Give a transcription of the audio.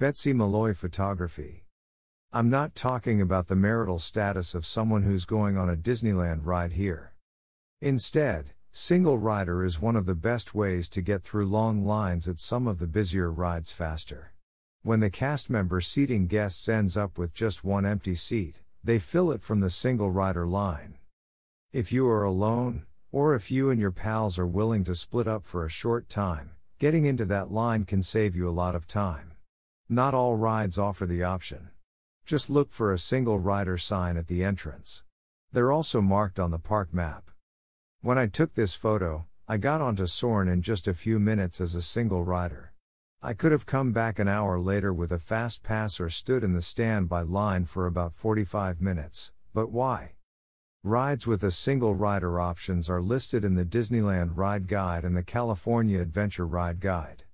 Betsy Malloy Photography. I'm not talking about the marital status of someone who's going on a Disneyland ride here. Instead, single rider is one of the best ways to get through long lines at some of the busier rides faster. When the cast member seating guests ends up with just one empty seat, they fill it from the single rider line. If you are alone, or if you and your pals are willing to split up for a short time, getting into that line can save you a lot of time. Not all rides offer the option. Just look for a single rider sign at the entrance. They're also marked on the park map. When I took this photo, I got onto Soren in just a few minutes as a single rider. I could have come back an hour later with a fast pass or stood in the standby line for about 45 minutes, but why? Rides with a single rider options are listed in the Disneyland Ride Guide and the California Adventure Ride Guide.